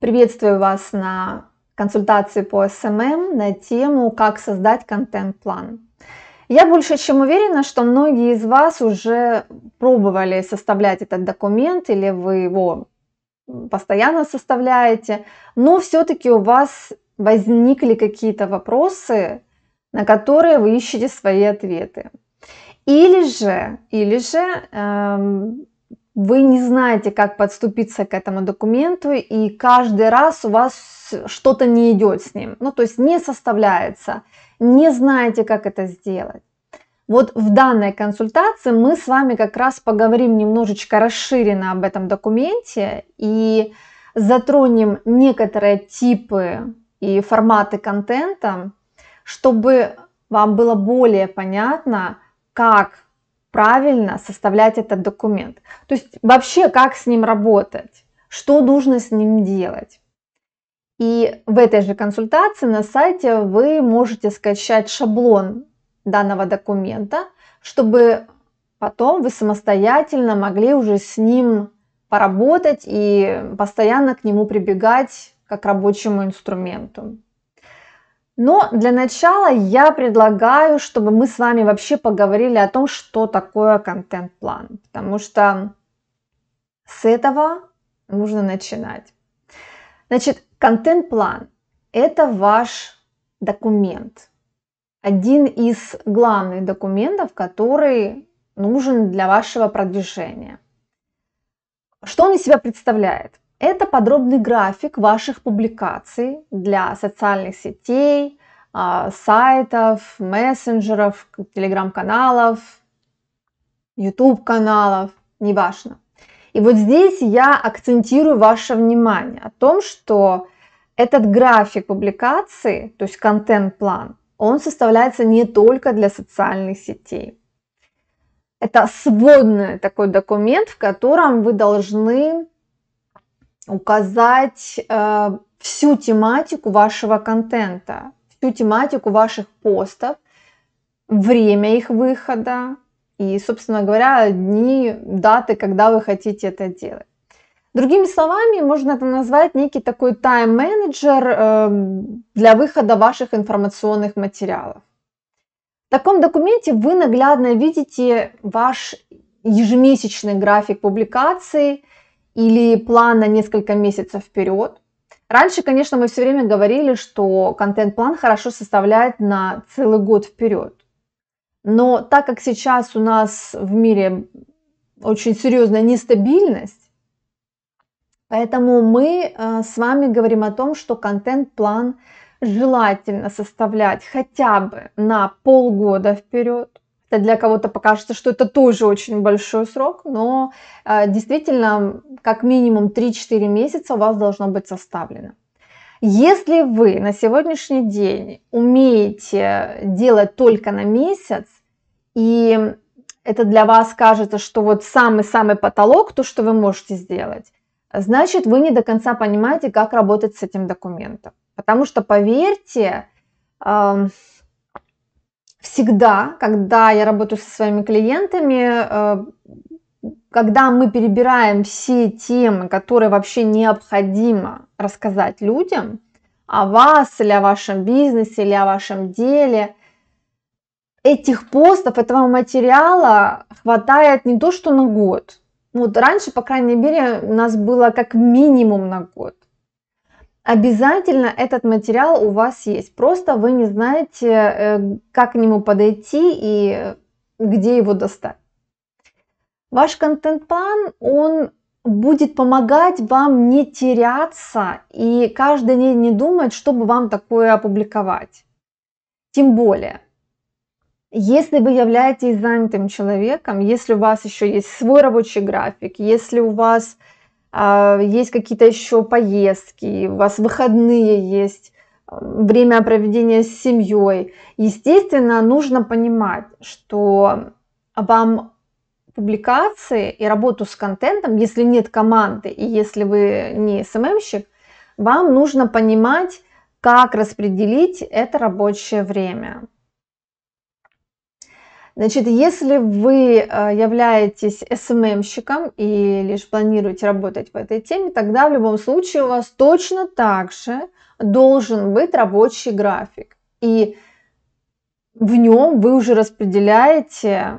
Приветствую вас на консультации по SMM на тему «Как создать контент-план». Я больше чем уверена, что многие из вас уже пробовали составлять этот документ или вы его постоянно составляете, но все-таки у вас возникли какие-то вопросы, на которые вы ищете свои ответы. Или же, или же эм, вы не знаете, как подступиться к этому документу, и каждый раз у вас что-то не идет с ним, ну то есть не составляется, не знаете, как это сделать. Вот в данной консультации мы с вами как раз поговорим немножечко расширенно об этом документе и затронем некоторые типы и форматы контента, чтобы вам было более понятно, как правильно составлять этот документ. То есть вообще как с ним работать, что нужно с ним делать. И в этой же консультации на сайте вы можете скачать шаблон данного документа, чтобы потом вы самостоятельно могли уже с ним поработать и постоянно к нему прибегать как к рабочему инструменту. Но для начала я предлагаю, чтобы мы с вами вообще поговорили о том, что такое контент-план, потому что с этого нужно начинать. Значит, контент-план – это ваш документ, один из главных документов, который нужен для вашего продвижения. Что он из себя представляет? Это подробный график ваших публикаций для социальных сетей, а, сайтов, мессенджеров, телеграм-каналов, YouTube-каналов, неважно. И вот здесь я акцентирую ваше внимание о том, что этот график публикации, то есть контент-план, он составляется не только для социальных сетей. Это сводный такой документ, в котором вы должны указать э, всю тематику вашего контента, всю тематику ваших постов, время их выхода и, собственно говоря, дни, даты, когда вы хотите это делать. Другими словами, можно это назвать некий такой тайм-менеджер э, для выхода ваших информационных материалов. В таком документе вы наглядно видите ваш ежемесячный график публикаций – или план на несколько месяцев вперед. Раньше, конечно, мы все время говорили, что контент-план хорошо составляет на целый год вперед. Но так как сейчас у нас в мире очень серьезная нестабильность, поэтому мы э, с вами говорим о том, что контент-план желательно составлять хотя бы на полгода вперед для кого-то покажется, что это тоже очень большой срок, но э, действительно как минимум 3-4 месяца у вас должно быть составлено. Если вы на сегодняшний день умеете делать только на месяц, и это для вас кажется, что вот самый-самый потолок, то, что вы можете сделать, значит, вы не до конца понимаете, как работать с этим документом. Потому что, поверьте, эм, всегда, когда я работаю со своими клиентами, э, когда мы перебираем все темы, которые вообще необходимо рассказать людям о вас или о вашем бизнесе или о вашем деле, этих постов, этого материала хватает не то что на год. Вот раньше, по крайней мере, у нас было как минимум на год. Обязательно этот материал у вас есть, просто вы не знаете, э, как к нему подойти и где его достать. Ваш контент-план, он будет помогать вам не теряться и каждый день не думать, чтобы вам такое опубликовать. Тем более, если вы являетесь занятым человеком, если у вас еще есть свой рабочий график, если у вас э, а, есть какие-то еще поездки, у вас выходные есть, время проведения с семьей. Естественно, нужно понимать, что вам публикации и работу с контентом, если нет команды и если вы не СММщик, вам нужно понимать, как распределить это рабочее время. Значит, если вы э, являетесь СММщиком эм и лишь планируете работать по этой теме, тогда в любом случае у вас точно так же должен быть рабочий график. И в нем вы уже распределяете,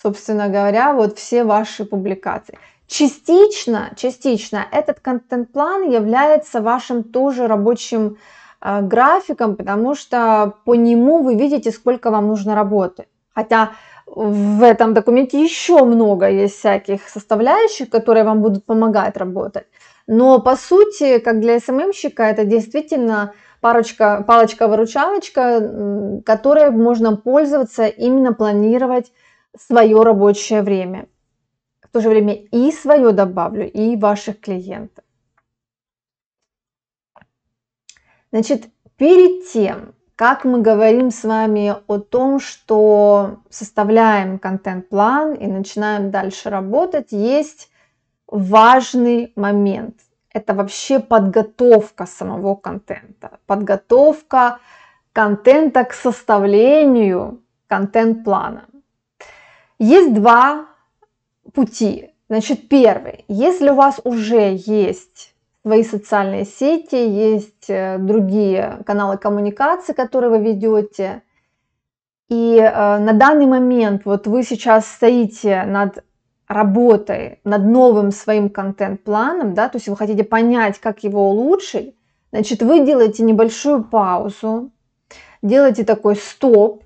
собственно говоря, вот все ваши публикации. Частично, частично этот контент-план является вашим тоже рабочим э, графиком, потому что по нему вы видите, сколько вам нужно работы. Хотя в этом документе еще много есть всяких составляющих, которые вам будут помогать работать. Но по сути, как для СММщика, эм эм это действительно парочка, палочка-выручалочка, которой можно пользоваться, именно планировать свое рабочее время. В то же время и свое добавлю, и ваших клиентов. Значит, перед тем, как мы говорим с вами о том, что составляем контент-план и начинаем дальше работать, есть важный момент. Это вообще подготовка самого контента, подготовка контента к составлению контент-плана. Есть два пути. Значит, первый, если у вас уже есть свои социальные сети, есть э, другие каналы коммуникации, которые вы ведете. И э, на данный момент вот вы сейчас стоите над работой, над новым своим контент-планом, да, то есть вы хотите понять, как его улучшить, значит, вы делаете небольшую паузу, делаете такой стоп,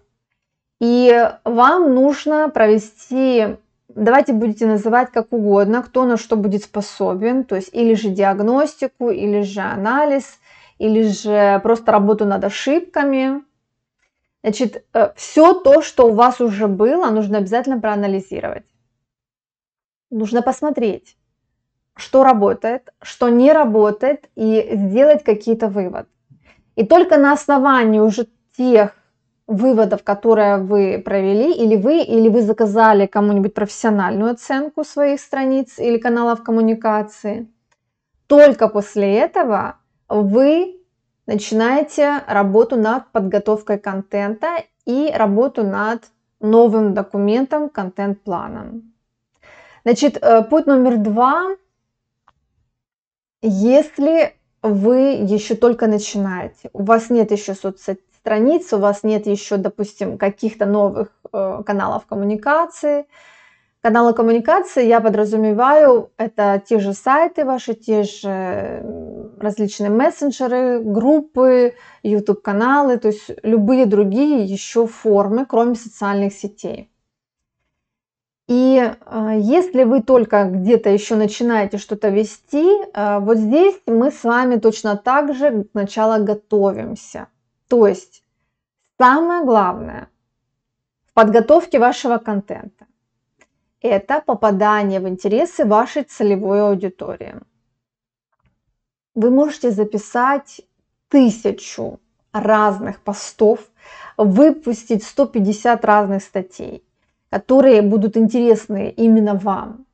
и вам нужно провести давайте будете называть как угодно, кто на что будет способен, то есть или же диагностику, или же анализ, или же просто работу над ошибками. Значит, э, все то, что у вас уже было, нужно обязательно проанализировать. Нужно посмотреть, что работает, что не работает, и сделать какие-то выводы. И только на основании уже тех выводов, которые вы провели, или вы, или вы заказали кому-нибудь профессиональную оценку своих страниц или каналов коммуникации. Только после этого вы начинаете работу над подготовкой контента и работу над новым документом, контент-планом. Значит, э, путь номер два. Если вы еще только начинаете, у вас нет еще соцсетей, страниц, у вас нет еще, допустим, каких-то новых э, каналов коммуникации. Каналы коммуникации я подразумеваю, это те же сайты ваши, те же различные мессенджеры, группы, YouTube-каналы, то есть любые другие еще формы, кроме социальных сетей. И э, если вы только где-то еще начинаете что-то вести, э, вот здесь мы с вами точно так же сначала готовимся. То есть самое главное в подготовке вашего контента – это попадание в интересы вашей целевой аудитории. Вы можете записать тысячу разных постов, выпустить 150 разных статей, которые будут интересны именно вам.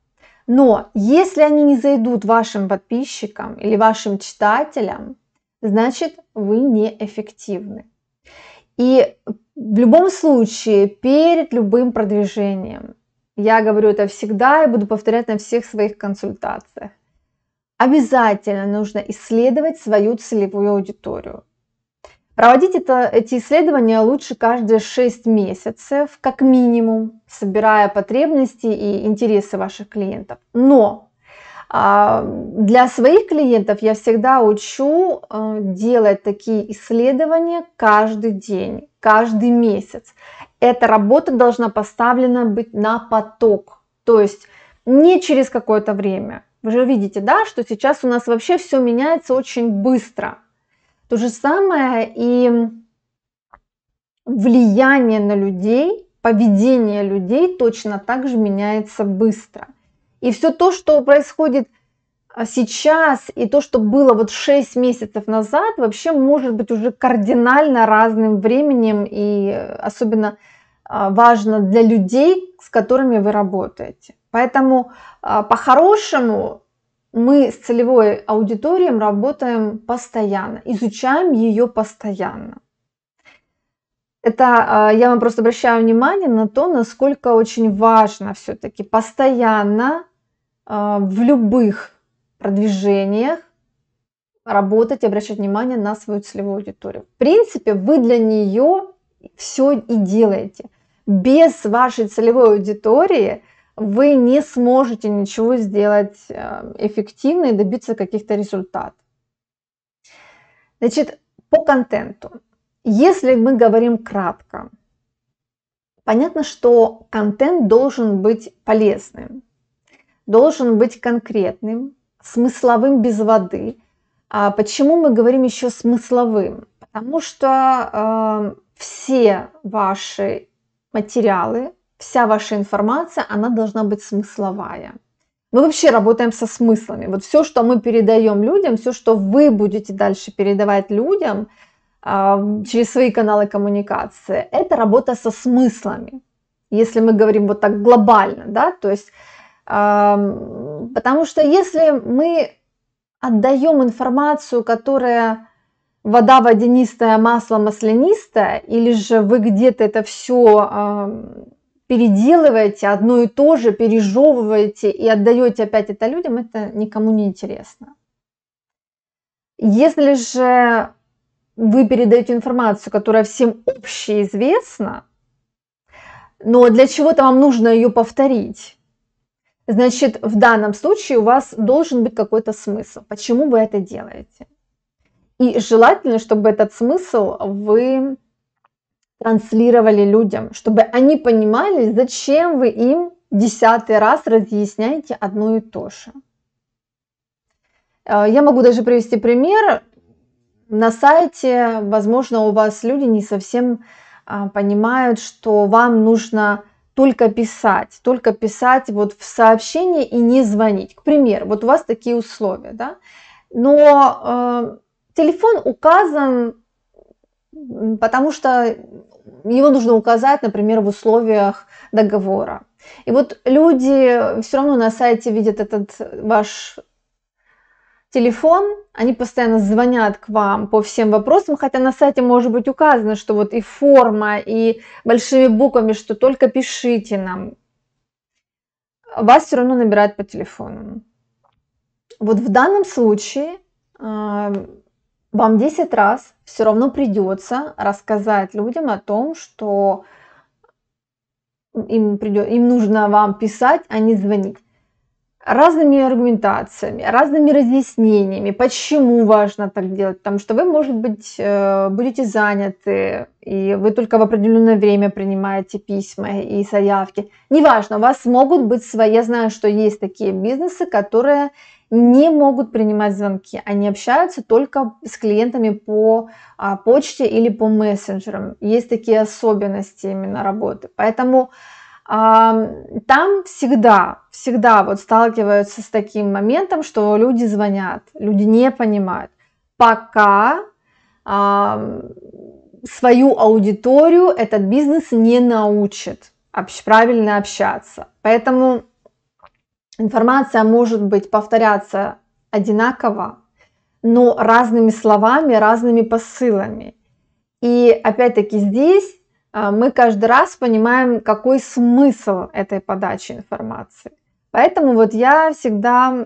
Но если они не зайдут вашим подписчикам или вашим читателям, значит вы неэффективны. И в любом случае, перед любым продвижением, я говорю это всегда и буду повторять на всех своих консультациях, обязательно нужно исследовать свою целевую аудиторию. Проводить это, эти исследования лучше каждые 6 месяцев, как минимум, собирая потребности и интересы ваших клиентов. Но а, для своих клиентов я всегда учу э, делать такие исследования каждый день, каждый месяц. Эта работа должна поставлена быть на поток, то есть не через какое-то время. Вы же видите, да, что сейчас у нас вообще все меняется очень быстро. То же самое и влияние на людей, поведение людей точно так же меняется быстро – и все то, что происходит а, сейчас, и то, что было вот 6 месяцев назад, вообще может быть уже кардинально разным временем, и э, особенно а, важно для людей, с которыми вы работаете. Поэтому а, по-хорошему мы с целевой аудиторией работаем постоянно, изучаем ее постоянно. Это я вам просто обращаю внимание на то, насколько очень важно все-таки постоянно а, в любых продвижениях работать и обращать внимание на свою целевую аудиторию. В принципе, вы для нее все и делаете. Без вашей целевой аудитории вы не сможете ничего сделать э, эффективно и добиться каких-то результатов. Значит, по контенту. Если мы говорим кратко, понятно, что контент должен быть полезным должен быть конкретным, смысловым без воды. А почему мы говорим еще смысловым? Потому что э, все ваши материалы, вся ваша информация, она должна быть смысловая. Мы вообще работаем со смыслами. Вот все, что мы передаем людям, все, что вы будете дальше передавать людям э, через свои каналы коммуникации, это работа со смыслами. Если мы говорим вот так глобально, да, то есть Потому что если мы отдаем информацию, которая вода водянистая, масло маслянистое, или же вы где-то это все переделываете одно и то же, пережевываете и отдаете опять это людям, это никому не интересно. Если же вы передаете информацию, которая всем общеизвестна, но для чего-то вам нужно ее повторить, Значит, в данном случае у вас должен быть какой-то смысл, почему вы это делаете. И желательно, чтобы этот смысл вы транслировали людям, чтобы они понимали, зачем вы им десятый раз разъясняете одно и то же. Э, я могу даже привести пример. На сайте, возможно, у вас люди не совсем а, понимают, что вам нужно только писать, только писать вот в сообщении и не звонить. К примеру, вот у вас такие условия, да? Но э, телефон указан, потому что его нужно указать, например, в условиях договора. И вот люди все равно на сайте видят этот ваш телефон, они постоянно звонят к вам по всем вопросам, хотя на сайте может быть указано, что вот и форма, и большими буквами, что только пишите нам. Вас все равно набирают по телефону. Вот в данном случае э, вам 10 раз все равно придется рассказать людям о том, что им, придет, им нужно вам писать, а не звонить разными аргументациями, разными разъяснениями, почему важно так делать, потому что вы, может быть, э, будете заняты, и вы только в определенное время принимаете письма и заявки. Неважно, у вас могут быть свои, я знаю, что есть такие бизнесы, которые не могут принимать звонки, они общаются только с клиентами по а, почте или по мессенджерам. Есть такие особенности именно работы. Поэтому там всегда, всегда вот сталкиваются с таким моментом, что люди звонят, люди не понимают, пока свою аудиторию этот бизнес не научит правильно общаться. Поэтому информация может быть повторяться одинаково, но разными словами, разными посылами. И опять-таки здесь а, мы каждый раз понимаем, какой смысл этой подачи информации. Поэтому вот я всегда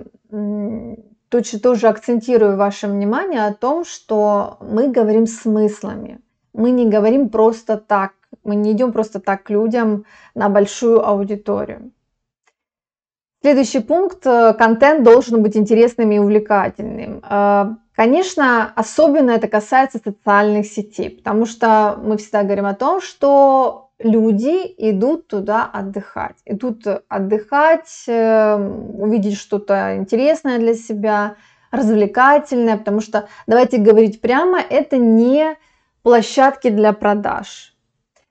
точно тоже акцентирую ваше внимание о том, что мы говорим смыслами. Мы не говорим просто так, мы не идем просто так к людям на большую аудиторию. Следующий пункт. Э, контент должен быть интересным и увлекательным. А, Конечно, особенно это касается социальных сетей, потому что мы всегда говорим о том, что люди идут туда отдыхать. Идут отдыхать, эм, увидеть что-то интересное для себя, развлекательное, потому что, давайте говорить прямо, это не площадки для продаж.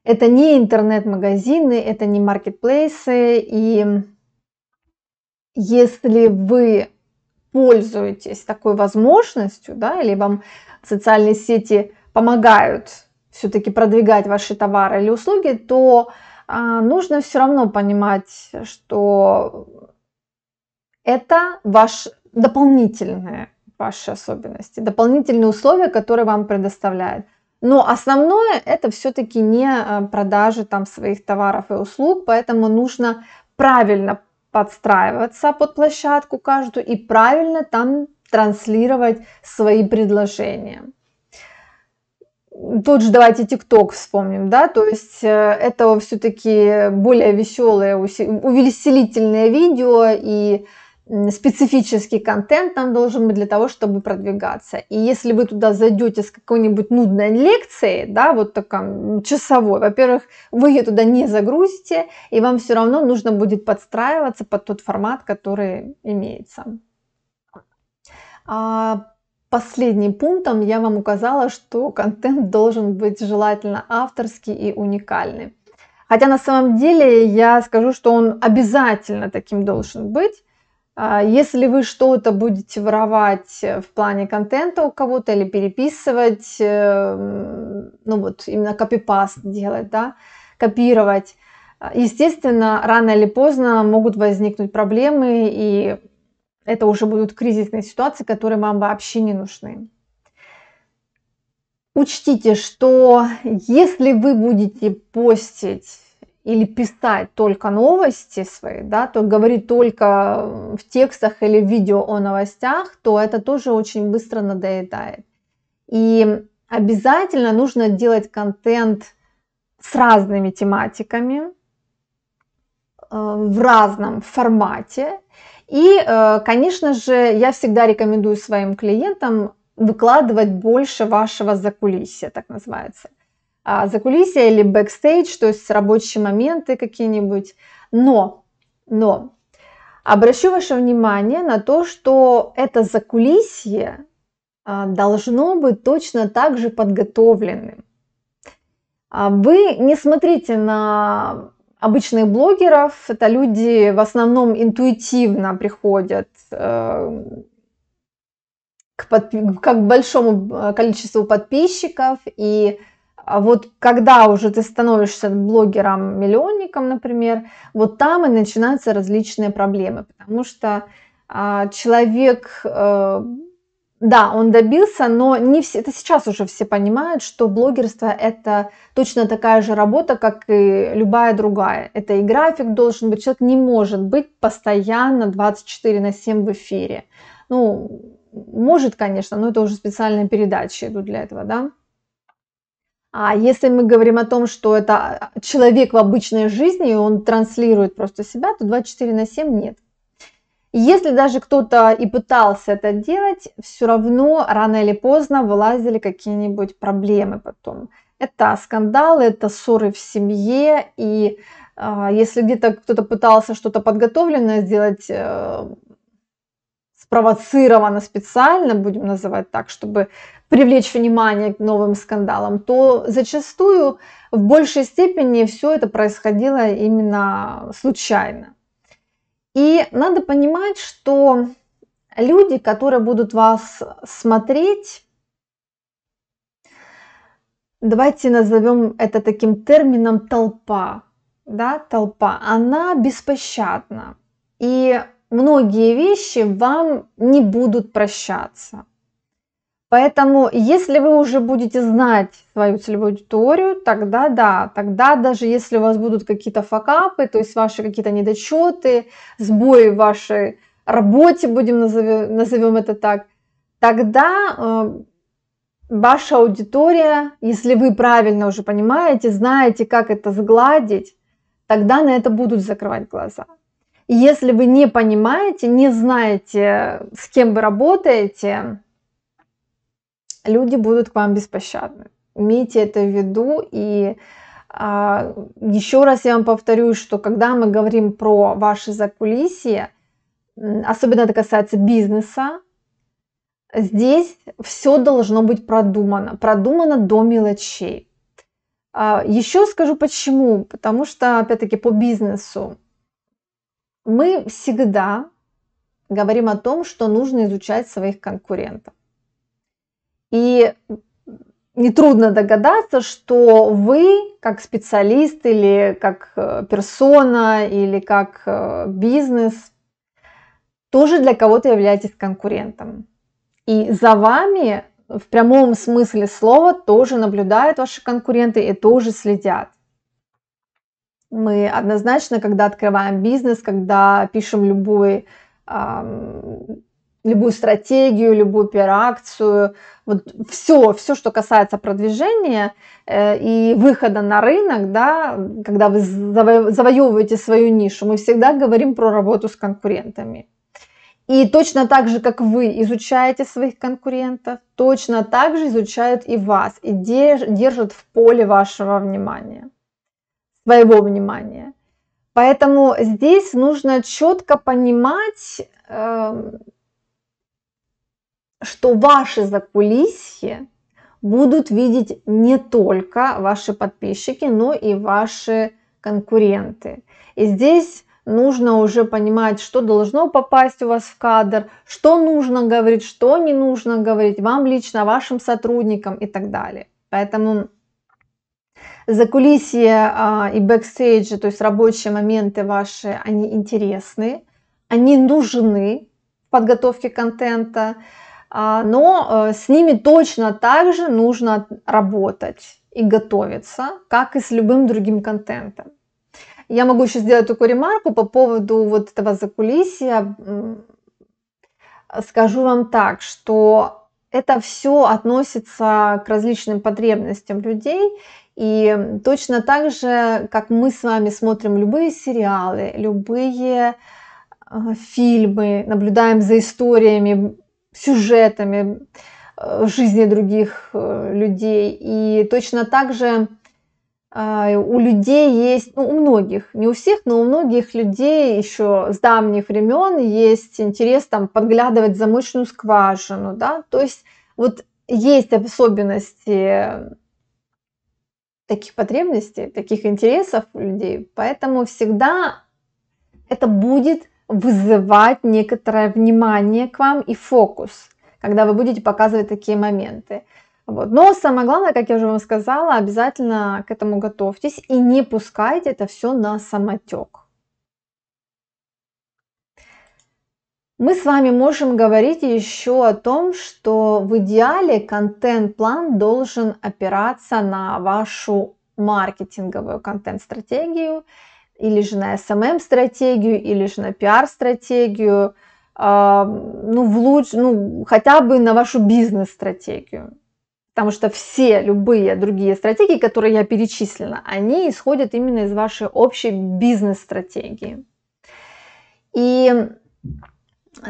Это не интернет-магазины, это не маркетплейсы. И если вы пользуетесь такой возможностью, да, или вам социальные сети помогают все-таки продвигать ваши товары или услуги, то а, нужно все равно понимать, что это ваш дополнительные ваши особенности, дополнительные условия, которые вам предоставляют. Но основное это все-таки не э, продажи там своих товаров и услуг, поэтому нужно правильно подстраиваться под площадку каждую и правильно там транслировать свои предложения. Тут же давайте ТикТок вспомним, да, то есть э, это все-таки более веселое, увеселительное видео и специфический контент там должен быть для того, чтобы продвигаться. И если вы туда зайдете с какой-нибудь нудной лекцией, да, вот такой часовой, во-первых, вы ее туда не загрузите, и вам все равно нужно будет подстраиваться под тот формат, который имеется. А последним пунктом я вам указала, что контент должен быть желательно авторский и уникальный. Хотя на самом деле я скажу, что он обязательно таким должен быть, а если вы что-то будете воровать э, в плане контента у кого-то или переписывать, эм, ну вот именно копипаст делать, да, копировать, а, естественно, рано или поздно могут возникнуть проблемы, и это уже будут кризисные ситуации, которые вам вообще не нужны. Учтите, что если вы будете постить или писать только новости свои, да, то говорить только в текстах или в видео о новостях, то это тоже очень быстро надоедает. И обязательно нужно делать контент с разными тематиками, э, в разном формате. И, э, конечно же, я всегда рекомендую своим клиентам выкладывать больше вашего закулисья, так называется – а, закулисья или бэкстейдж, то есть рабочие моменты какие-нибудь. Но, но обращу ваше внимание на то, что это закулисье а, должно быть точно так же подготовленным. А, вы не смотрите на обычных блогеров, это люди в основном интуитивно приходят э, к, под, к большому э, количеству подписчиков и а вот когда уже ты становишься блогером-миллионником, например, вот там и начинаются различные проблемы, потому что а, человек, а, да, он добился, но не все, это сейчас уже все понимают, что блогерство это точно такая же работа, как и любая другая. Это и график должен быть, человек не может быть постоянно 24 на 7 в эфире. Ну, может, конечно, но это уже специальные передачи идут для этого, да. А если мы говорим о том, что это а, человек в обычной жизни, он транслирует просто себя, то 24 на 7 нет. Если даже кто-то и пытался это делать, все равно рано или поздно вылазили какие-нибудь проблемы потом. Это скандалы, это ссоры в семье, и э, если где-то кто-то пытался что-то подготовленное сделать, э, спровоцировано специально, будем называть так, чтобы привлечь внимание к новым скандалам, то зачастую в большей степени все это происходило именно случайно. И надо понимать, что люди, которые будут вас смотреть, давайте назовем это таким термином толпа, да, толпа, она беспощадна. И многие вещи вам не будут прощаться. Поэтому, если вы уже будете знать свою целевую аудиторию, тогда да, тогда даже если у вас будут какие-то факапы, то есть ваши какие-то недочеты, сбои в вашей работе, будем назовем, назовем это так, тогда э, ваша аудитория, если вы правильно уже понимаете, знаете, как это сгладить, тогда на это будут закрывать глаза. если вы не понимаете, не знаете, с кем вы работаете, люди будут к вам беспощадны. Имейте это в виду и а, еще раз я вам повторю, что когда мы говорим про ваши закулисье, особенно это касается бизнеса, здесь все должно быть продумано, продумано до мелочей. А, еще скажу почему, потому что, опять-таки, по бизнесу мы всегда говорим о том, что нужно изучать своих конкурентов. И нетрудно догадаться, что вы, как специалист или как э, персона, или как э, бизнес, тоже для кого-то являетесь конкурентом. И за вами в прямом смысле слова тоже наблюдают ваши конкуренты и тоже следят. Мы однозначно, когда открываем бизнес, когда пишем любой любую стратегию, любую пиар-акцию, вот все, все, что касается продвижения э, и выхода на рынок, да, когда вы завоевываете свою нишу, мы всегда говорим про работу с конкурентами. И точно так же, как вы изучаете своих конкурентов, точно так же изучают и вас, и держат в поле вашего внимания, своего внимания. Поэтому здесь нужно четко понимать, эм, что ваши закулисье будут видеть не только ваши подписчики, но и ваши конкуренты. И здесь нужно уже понимать, что должно попасть у вас в кадр, что нужно говорить, что не нужно говорить вам лично, вашим сотрудникам и так далее. Поэтому закулисье а, и бэкстейджи, то есть рабочие моменты ваши, они интересны, они нужны в подготовке контента, а, но э, с ними точно так же нужно работать и готовиться, как и с любым другим контентом. Я могу еще сделать такую ремарку по поводу вот этого закулисья. Скажу вам так, что это все относится к различным потребностям людей. И точно так же, как мы с вами смотрим любые сериалы, любые э, фильмы, наблюдаем за историями сюжетами э, жизни других э, людей. И точно так же э, у людей есть, ну, у многих, не у всех, но у многих людей еще с давних времен есть интерес там подглядывать замочную скважину, да, то есть вот есть особенности таких потребностей, таких интересов у людей, поэтому всегда это будет вызывать некоторое внимание к вам и фокус, когда вы будете показывать такие моменты. Вот. Но самое главное, как я уже вам сказала, обязательно к этому готовьтесь и не пускайте это все на самотек. Мы с вами можем говорить еще о том, что в идеале контент-план должен опираться на вашу маркетинговую контент-стратегию или же на SMM-стратегию, или же на пиар-стратегию, ну, в луч, ну, хотя бы на вашу бизнес-стратегию. Потому что все любые другие стратегии, которые я перечислила, они исходят именно из вашей общей бизнес-стратегии. И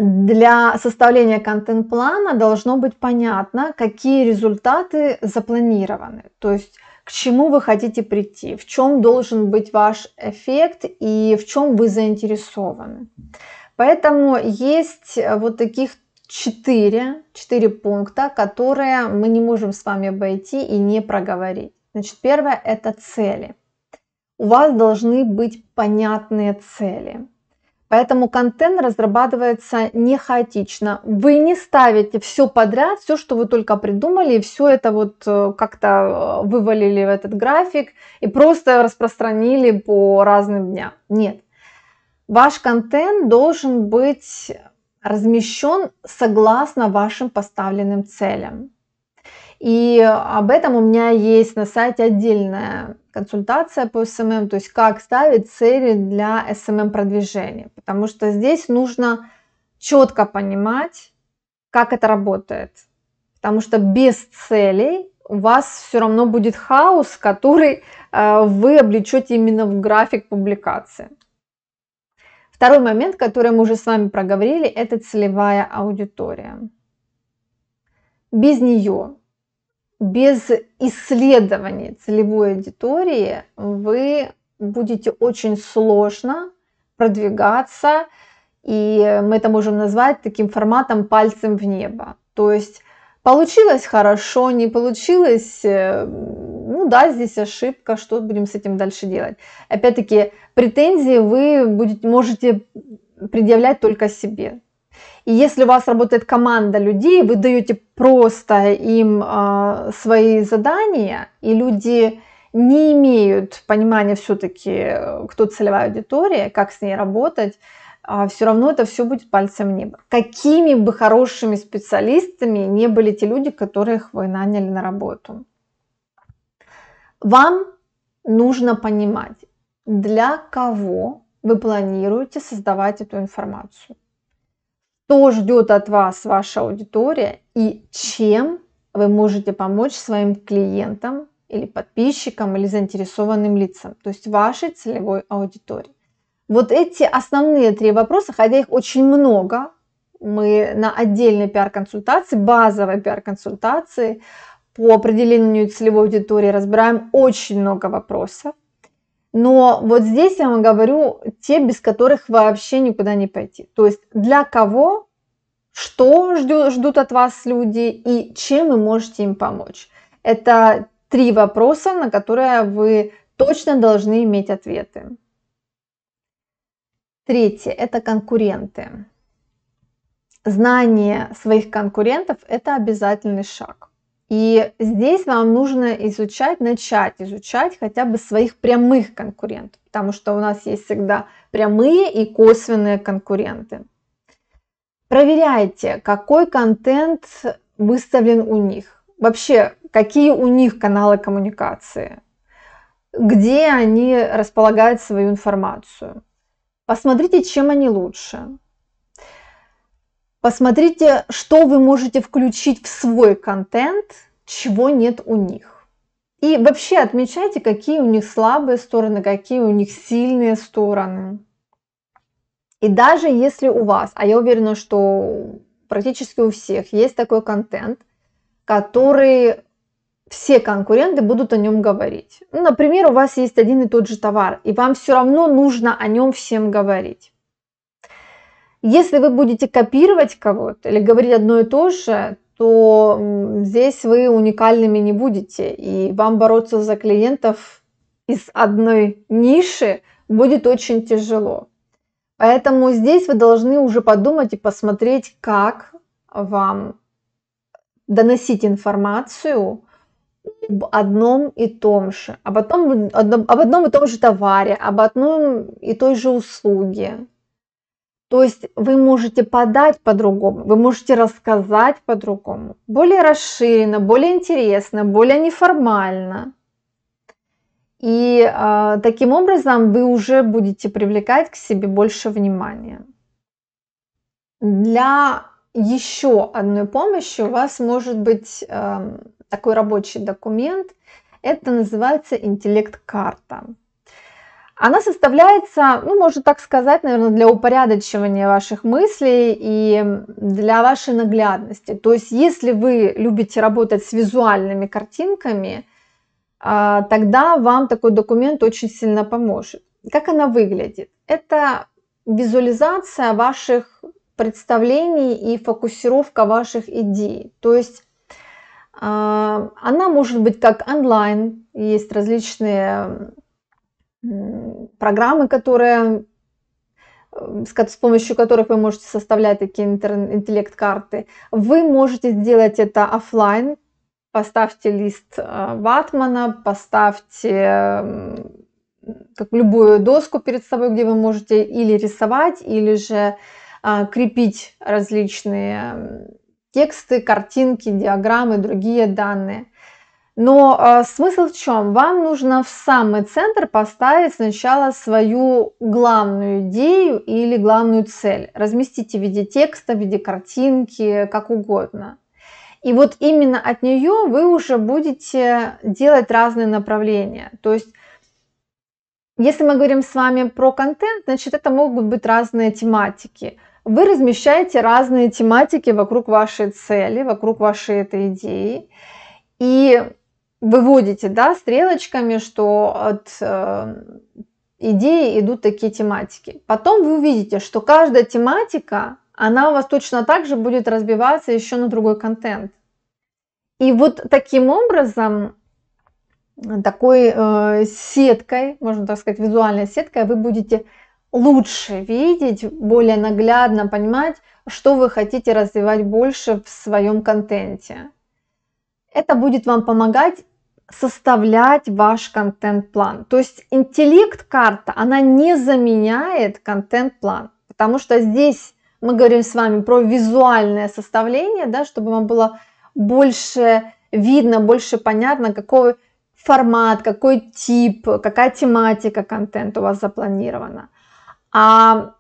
для составления контент-плана должно быть понятно, какие результаты запланированы. То есть к чему вы хотите прийти, в чем должен быть ваш эффект и в чем вы заинтересованы. Поэтому есть э, вот таких четыре, четыре пункта, которые мы не можем с вами обойти и не проговорить. Значит, первое – это цели. У вас должны быть понятные цели. Поэтому контент разрабатывается не хаотично. Вы не ставите все подряд, все, что вы только придумали, и все это вот э, как-то э, вывалили в этот график и просто распространили по разным дням. Нет. Ваш контент должен быть размещен согласно вашим поставленным целям. И об этом у меня есть на сайте отдельная консультация по SMM, эм эм, то есть как ставить цели для SMM эм продвижения, потому что здесь нужно четко понимать, как это работает, потому что без целей у вас все равно будет хаос, который э, вы облечете именно в график публикации. Второй момент, который мы уже с вами проговорили, это целевая аудитория. Без нее без исследования целевой аудитории вы будете очень сложно продвигаться, и мы это можем назвать таким форматом пальцем в небо. То есть получилось хорошо, не получилось, э, ну да, здесь ошибка, что будем с этим дальше делать. Опять-таки, претензии вы будете, можете предъявлять только себе. И если у вас работает команда людей, вы даете просто им э, свои задания, и люди не имеют понимания все-таки, э, кто целевая аудитория, как с ней работать, э, а все равно это все будет пальцем в небо. Какими бы хорошими специалистами не были те люди, которых вы наняли на работу. Вам нужно понимать, для кого вы планируете создавать эту информацию что ждет от вас ваша аудитория и чем вы можете помочь своим клиентам или подписчикам, или заинтересованным лицам, то есть вашей целевой аудитории. Вот эти основные три вопроса, хотя их очень много, мы на отдельной пиар-консультации, базовой пиар-консультации по определению целевой аудитории разбираем очень много вопросов. Но вот здесь я вам говорю те, без которых вообще никуда не пойти. То есть для кого, что ждет, ждут от вас люди и чем вы можете им помочь. Это три вопроса, на которые вы точно должны иметь ответы. Третье – это конкуренты. Знание своих конкурентов – это обязательный шаг. И здесь вам нужно изучать, начать изучать хотя бы своих прямых конкурентов, потому что у нас есть всегда прямые и косвенные конкуренты. Проверяйте, какой контент выставлен у них. Вообще, какие у них каналы коммуникации, где они располагают свою информацию. Посмотрите, чем они лучше. Посмотрите, что вы можете включить в свой контент, чего нет у них. И вообще отмечайте, какие у них слабые стороны, какие у них сильные стороны. И даже если у вас, а я уверена, что практически у всех есть такой контент, который все конкуренты будут о нем говорить. Ну, например, у вас есть один и тот же товар, и вам все равно нужно о нем всем говорить. Если вы будете копировать кого-то или говорить одно и то же, то здесь вы уникальными не будете, и вам бороться за клиентов из одной ниши будет очень тяжело. Поэтому здесь вы должны уже подумать и посмотреть, как вам доносить информацию об одном и том же, об, одном, об одном и том же товаре, об одном и той же услуге, то есть вы можете подать по-другому, вы можете рассказать по-другому, более расширенно, более интересно, более неформально. И э, таким образом вы уже будете привлекать к себе больше внимания. Для еще одной помощи у вас может быть э, такой рабочий документ. Это называется интеллект-карта. Она составляется, ну, можно так сказать, наверное, для упорядочивания ваших мыслей и для вашей наглядности. То есть, если вы любите работать с визуальными картинками, а, тогда вам такой документ очень сильно поможет. Как она выглядит? Это визуализация ваших представлений и фокусировка ваших идей. То есть а, она может быть как онлайн, есть различные программы, которые э, с помощью которых вы можете составлять такие интеллект-карты. Вы можете сделать это офлайн. Поставьте лист э, ватмана, поставьте как любую доску перед собой, где вы можете или рисовать, или же э, крепить различные тексты, картинки, диаграммы, другие данные. Но э, смысл в чем? Вам нужно в самый центр поставить сначала свою главную идею или главную цель. Разместите в виде текста, в виде картинки, как угодно. И вот именно от нее вы уже будете делать разные направления. То есть, если мы говорим с вами про контент, значит, это могут быть разные тематики вы размещаете разные тематики вокруг вашей цели, вокруг вашей этой идеи. И выводите, да, стрелочками, что от э, идеи идут такие тематики. Потом вы увидите, что каждая тематика, она у вас точно так же будет разбиваться еще на другой контент. И вот таким образом, такой э, сеткой, можно так сказать, визуальной сеткой, вы будете лучше видеть, более наглядно понимать, что вы хотите развивать больше в своем контенте. Это будет вам помогать составлять ваш контент-план. То есть интеллект-карта, она не заменяет контент-план, потому что здесь мы говорим с вами про визуальное составление, да, чтобы вам было больше видно, больше понятно, какой формат, какой тип, какая тематика контента у вас запланирована. А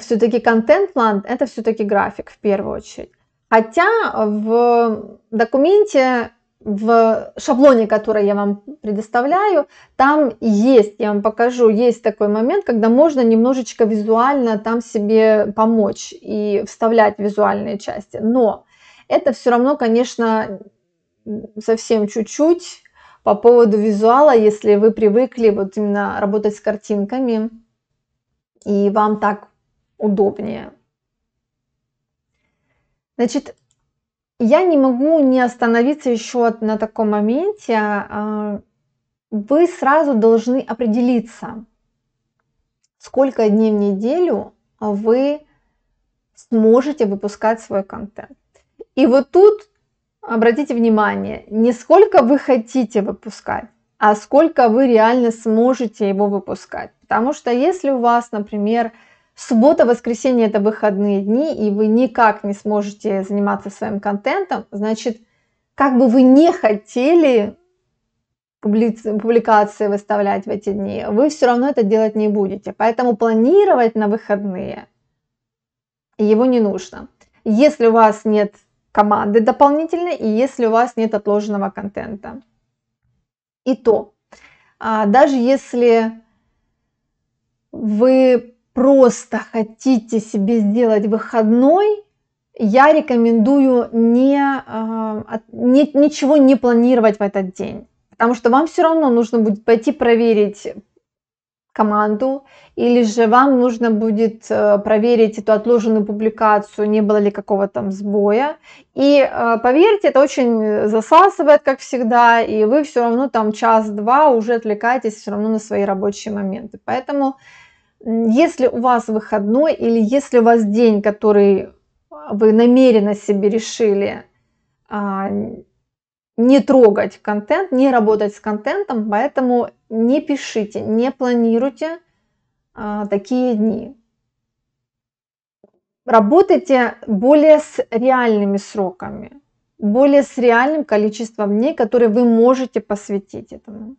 все-таки контент-план – это все-таки график в первую очередь. Хотя в документе в шаблоне, который я вам предоставляю, там есть, я вам покажу, есть такой момент, когда можно немножечко визуально там себе помочь и вставлять визуальные части. Но это все равно, конечно, совсем чуть-чуть по поводу визуала, если вы привыкли вот именно работать с картинками, и вам так удобнее. Значит, я не могу не остановиться еще на таком моменте. А, вы сразу должны определиться, сколько дней в неделю вы сможете выпускать свой контент. И вот тут обратите внимание, не сколько вы хотите выпускать, а сколько вы реально сможете его выпускать. Потому что если у вас, например, суббота, воскресенье – это выходные дни, и вы никак не сможете заниматься своим контентом, значит, как бы вы не хотели публикации выставлять в эти дни, вы все равно это делать не будете. Поэтому планировать на выходные его не нужно. Если у вас нет команды дополнительной и если у вас нет отложенного контента. И то, а, даже если вы просто хотите себе сделать выходной, я рекомендую не, а, не, ничего не планировать в этот день. Потому что вам все равно нужно будет пойти проверить команду, или же вам нужно будет э, проверить эту отложенную публикацию, не было ли какого там сбоя. И э, поверьте, это очень засасывает, как всегда, и вы все равно там час-два уже отвлекаетесь все равно на свои рабочие моменты. Поэтому если у вас выходной или если у вас день, который а, вы намеренно себе решили а, не трогать контент, не работать с контентом, поэтому не пишите, не планируйте а, такие дни. Работайте более с реальными сроками, более с реальным количеством дней, которые вы можете посвятить этому.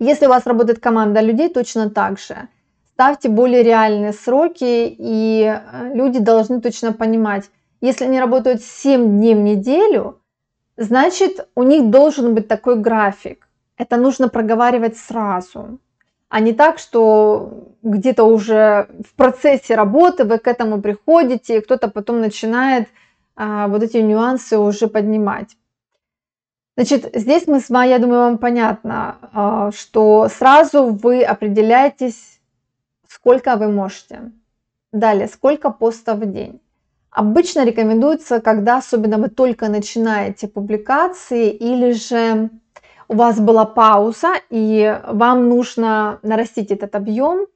Если у вас работает команда людей, точно так же ставьте более реальные сроки, и э, люди должны точно понимать, если они работают 7 дней в неделю, значит, у них должен быть такой график. Это нужно проговаривать сразу, а не так, что где-то уже в процессе работы вы к этому приходите, и кто-то потом начинает а, вот эти нюансы уже поднимать. Значит, здесь мы с вами, я думаю, вам понятно, а, что сразу вы определяетесь сколько вы можете. Далее, сколько постов в день. Обычно рекомендуется, когда особенно вы только начинаете публикации или же у вас была пауза и вам нужно нарастить этот объем,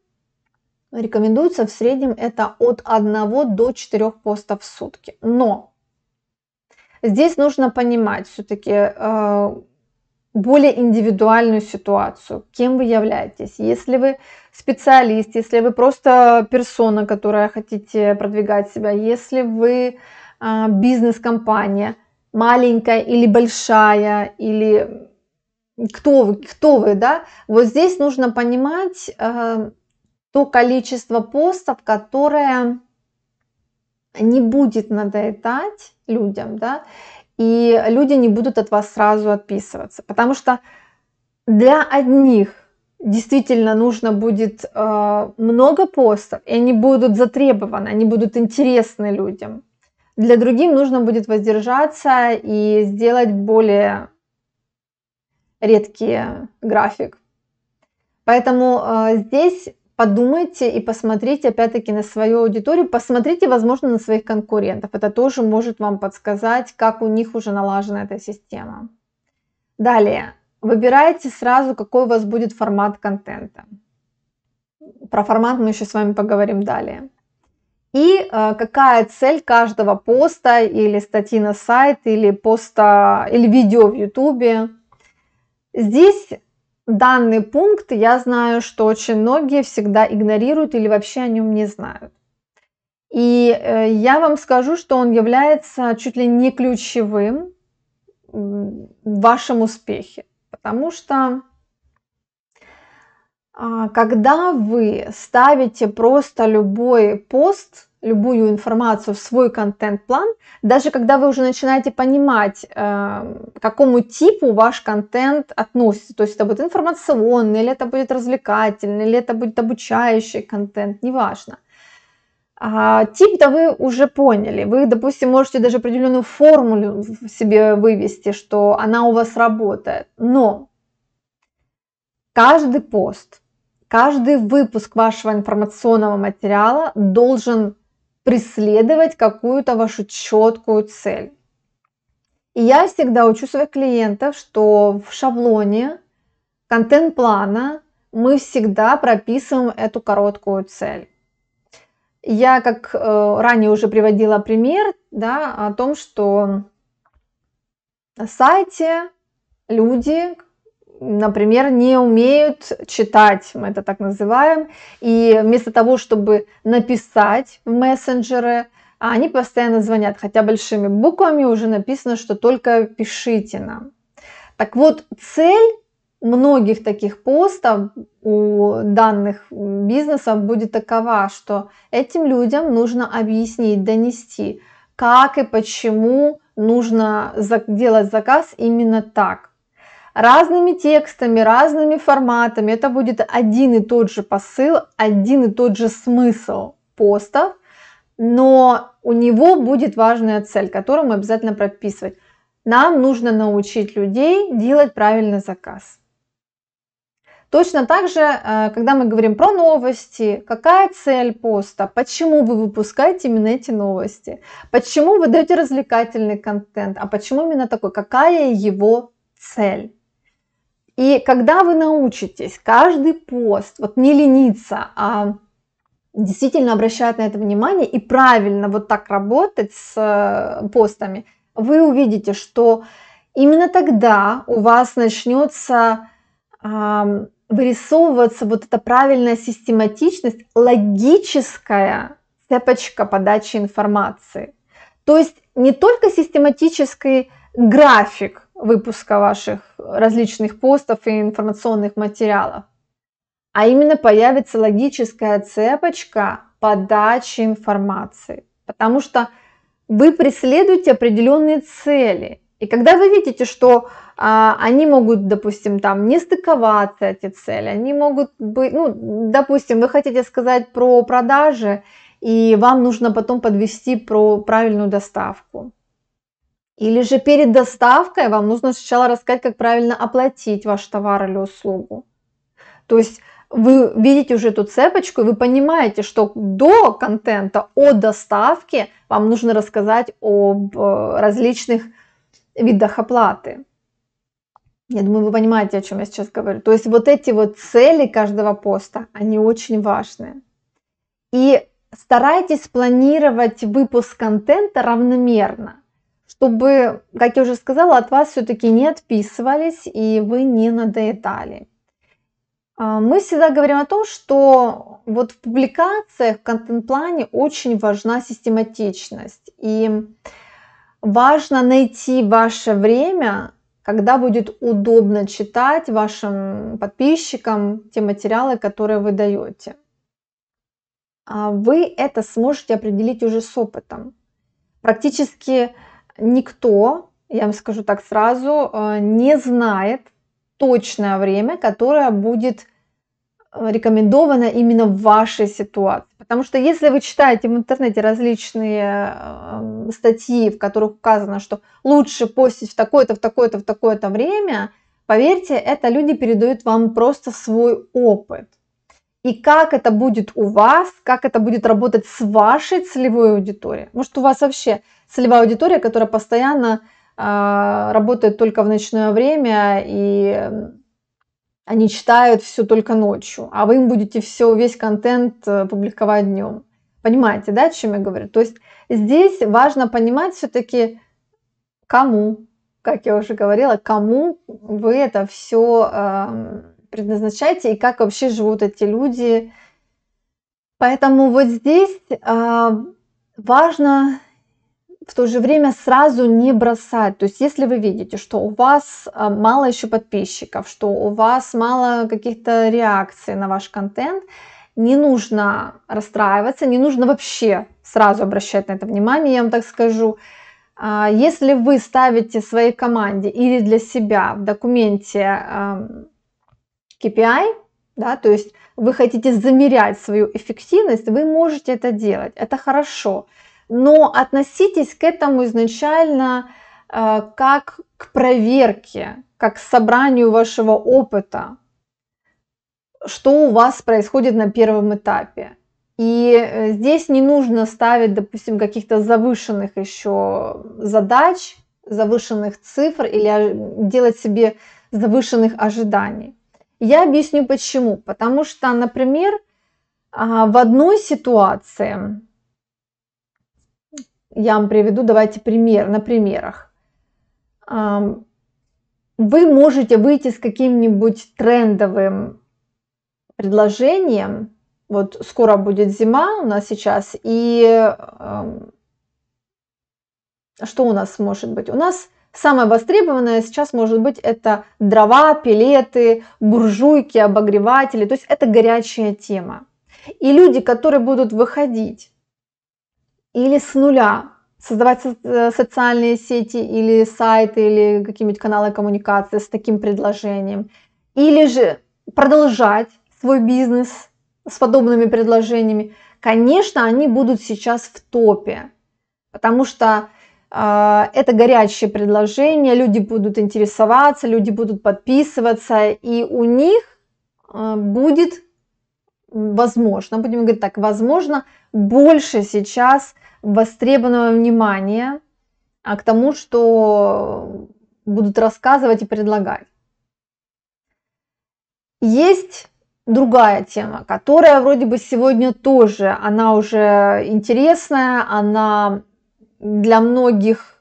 рекомендуется в среднем это от 1 до 4 постов в сутки. Но здесь нужно понимать все-таки, э, более индивидуальную ситуацию, кем вы являетесь. Если вы специалист, если вы просто персона, которая хотите продвигать себя, если вы а, бизнес-компания, маленькая или большая, или кто вы, кто вы, да, вот здесь нужно понимать э, то количество постов, которое не будет надоедать людям, да, и люди не будут от вас сразу отписываться. Потому что для одних действительно нужно будет э, много постов, и они будут затребованы, они будут интересны людям. Для другим нужно будет воздержаться и сделать более редкий график. Поэтому э, здесь подумайте и посмотрите опять-таки на свою аудиторию, посмотрите, возможно, на своих конкурентов. Это тоже может вам подсказать, как у них уже налажена эта система. Далее, выбирайте сразу, какой у вас будет формат контента. Про формат мы еще с вами поговорим далее. И э, какая цель каждого поста или статьи на сайт, или поста, или видео в Ютубе. Здесь данный пункт я знаю, что очень многие всегда игнорируют или вообще о нем не знают. И э, я вам скажу, что он является чуть ли не ключевым в вашем успехе, потому что а, когда вы ставите просто любой пост, любую информацию в свой контент-план, даже когда вы уже начинаете понимать, э, к какому типу ваш контент относится. То есть это будет информационный, или это будет развлекательный, или это будет обучающий контент, неважно. А, тип-то вы уже поняли. Вы, допустим, можете даже определенную формулу себе вывести, что она у вас работает. Но каждый пост, каждый выпуск вашего информационного материала должен преследовать какую-то вашу четкую цель. И я всегда учу своих клиентов, что в шаблоне контент-плана мы всегда прописываем эту короткую цель. Я, как э, ранее уже приводила пример, да, о том, что на сайте люди например, не умеют читать, мы это так называем, и вместо того, чтобы написать в мессенджеры, а они постоянно звонят, хотя большими буквами уже написано, что только пишите нам. Так вот, цель многих таких постов у данных бизнесов будет такова, что этим людям нужно объяснить, донести, как и почему нужно делать заказ именно так разными текстами, разными форматами. Это будет один и тот же посыл, один и тот же смысл постов, но у него будет важная цель, которую мы обязательно прописывать. Нам нужно научить людей делать правильный заказ. Точно так же, э, когда мы говорим про новости, какая цель поста, почему вы выпускаете именно эти новости, почему вы даете развлекательный контент, а почему именно такой, какая его цель. И когда вы научитесь каждый пост, вот не лениться, а действительно обращать на это внимание и правильно вот так работать с э, постами, вы увидите, что именно тогда у вас начнется вырисовываться вот эта правильная систематичность, логическая цепочка подачи информации. То есть не только систематический график выпуска ваших различных постов и информационных материалов. А именно появится логическая цепочка подачи информации. Потому что вы преследуете определенные цели. И когда вы видите, что а, они могут, допустим, там не стыковаться эти цели, они могут быть, ну, допустим, вы хотите сказать про продажи, и вам нужно потом подвести про правильную доставку. Или же перед доставкой вам нужно сначала рассказать, как правильно оплатить ваш товар или услугу. То есть вы видите уже эту цепочку, и вы понимаете, что до контента, о доставке вам нужно рассказать об э, различных видах оплаты. Я думаю, вы понимаете, о чем я сейчас говорю. То есть вот эти вот цели каждого поста, они очень важны. И старайтесь планировать выпуск контента равномерно чтобы, как я уже сказала, от вас все-таки не отписывались и вы не надоедали. А, мы всегда говорим о том, что вот в публикациях, в контент-плане очень важна систематичность. И важно найти ваше время, когда будет удобно читать вашим подписчикам те материалы, которые вы даете. А вы это сможете определить уже с опытом. Практически никто, я вам скажу так сразу, э, не знает точное время, которое будет э, рекомендовано именно в вашей ситуации. Потому что если вы читаете в интернете различные э, статьи, в которых указано, что лучше постить в такое-то, в такое-то, в такое-то время, поверьте, это люди передают вам просто свой опыт и как это будет у вас, как это будет работать с вашей целевой аудиторией. Может, у вас вообще целевая аудитория, которая постоянно э, работает только в ночное время, и они читают все только ночью, а вы им будете все, весь контент э, публиковать днем. Понимаете, да, о чем я говорю? То есть здесь важно понимать все-таки, кому, как я уже говорила, кому вы это все э, предназначаете и как вообще живут эти люди. Поэтому вот здесь а, важно в то же время сразу не бросать. То есть если вы видите, что у вас а, мало еще подписчиков, что у вас мало каких-то реакций на ваш контент, не нужно расстраиваться, не нужно вообще сразу обращать на это внимание, я вам так скажу. А, если вы ставите своей команде или для себя в документе KPI, да, то есть вы хотите замерять свою эффективность, вы можете это делать, это хорошо, но относитесь к этому изначально э, как к проверке, как к собранию вашего опыта, что у вас происходит на первом этапе. И э, здесь не нужно ставить, допустим, каких-то завышенных еще задач, завышенных цифр или а, делать себе завышенных ожиданий. Я объясню почему. Потому что, например, а, в одной ситуации, я вам приведу, давайте пример, на примерах. А, вы можете выйти с каким-нибудь трендовым предложением, вот скоро будет зима у нас сейчас, и а, что у нас может быть? У нас Самое востребованное сейчас может быть это дрова, пилеты, буржуйки, обогреватели. То есть это горячая тема. И люди, которые будут выходить или с нуля создавать э, социальные сети или сайты или какие-нибудь каналы коммуникации с таким предложением, или же продолжать свой бизнес с подобными предложениями, конечно, они будут сейчас в топе, потому что а, это горячее предложение, люди будут интересоваться, люди будут подписываться, и у них а, будет, возможно, будем говорить так, возможно, больше сейчас востребованного внимания а, к тому, что будут рассказывать и предлагать. Есть другая тема, которая вроде бы сегодня тоже, она уже интересная, она для многих,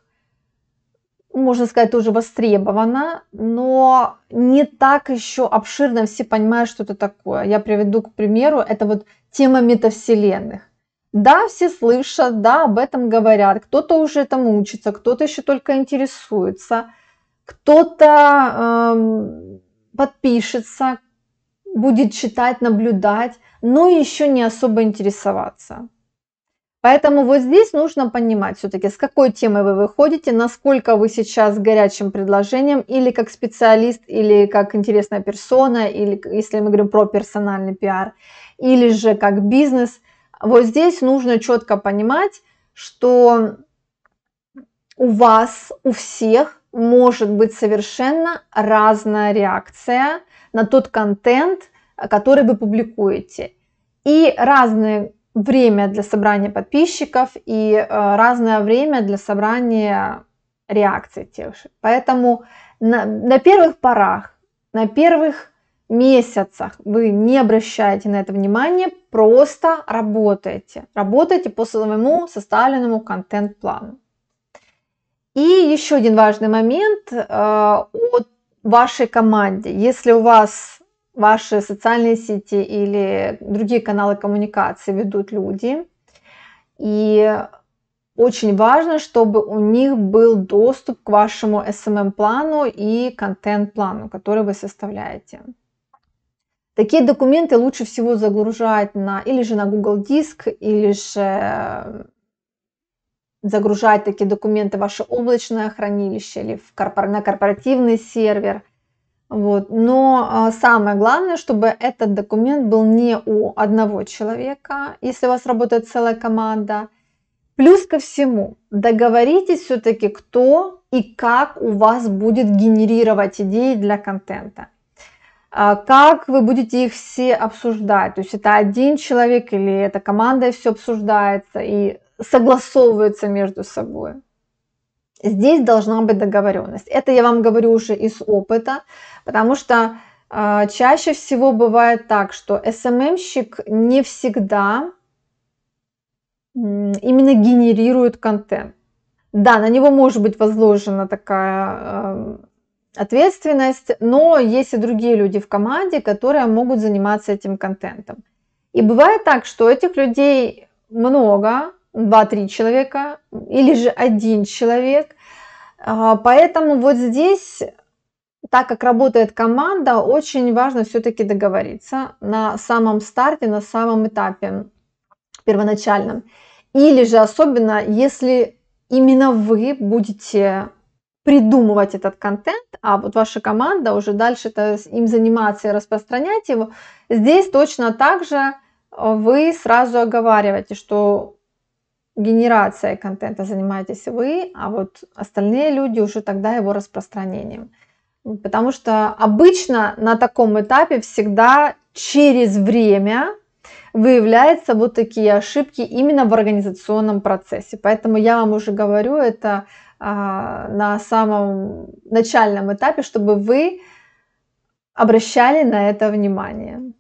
можно сказать, тоже востребована, но не так еще обширно все понимают, что это такое. Я приведу, к примеру, это вот тема метавселенных. Да, все слышат, да, об этом говорят. Кто-то уже этому учится, кто-то еще только интересуется, кто-то эм, подпишется, будет читать, наблюдать, но еще не особо интересоваться. Поэтому вот здесь нужно понимать все-таки, с какой темой вы выходите, насколько вы сейчас с горячим предложением, или как специалист, или как интересная персона, или если мы говорим про персональный пиар, или же как бизнес. Вот здесь нужно четко понимать, что у вас, у всех может быть совершенно разная реакция на тот контент, который вы публикуете. И разные время для собрания подписчиков и э, разное время для собрания реакций тех же. Поэтому на, на первых порах, на первых месяцах вы не обращаете на это внимание, просто работаете. Работаете по своему составленному контент-плану. И еще один важный момент э, от вашей команде. Если у вас ваши социальные сети или другие каналы коммуникации ведут люди. И очень важно, чтобы у них был доступ к вашему SMM-плану эм эм и контент-плану, который вы составляете. Такие документы лучше всего загружать на, или же на Google Диск, или же э, загружать такие документы в ваше облачное хранилище или в корпор... на корпоративный сервер. Вот. Но а, самое главное, чтобы этот документ был не у одного человека, если у вас работает целая команда. Плюс ко всему, договоритесь все-таки, кто и как у вас будет генерировать идеи для контента. А как вы будете их все обсуждать? То есть это один человек или эта команда все обсуждается и согласовывается между собой. Здесь должна быть договоренность. Это я вам говорю уже из опыта, потому что э, чаще всего бывает так, что СММщик эм не всегда э, именно генерирует контент. Да, на него может быть возложена такая э, ответственность, но есть и другие люди в команде, которые могут заниматься этим контентом. И бывает так, что этих людей много, два-три человека или же один человек. А, поэтому вот здесь, так как работает команда, очень важно все-таки договориться на самом старте, на самом этапе первоначальном. Или же особенно, если именно вы будете придумывать этот контент, а вот ваша команда уже дальше им заниматься и распространять его, здесь точно так же э, вы сразу оговариваете, что генерацией контента занимаетесь вы, а вот остальные люди уже тогда его распространением. Потому что обычно на таком этапе всегда через время выявляются вот такие ошибки именно в организационном процессе. Поэтому я вам уже говорю это а, на самом начальном этапе, чтобы вы обращали на это внимание.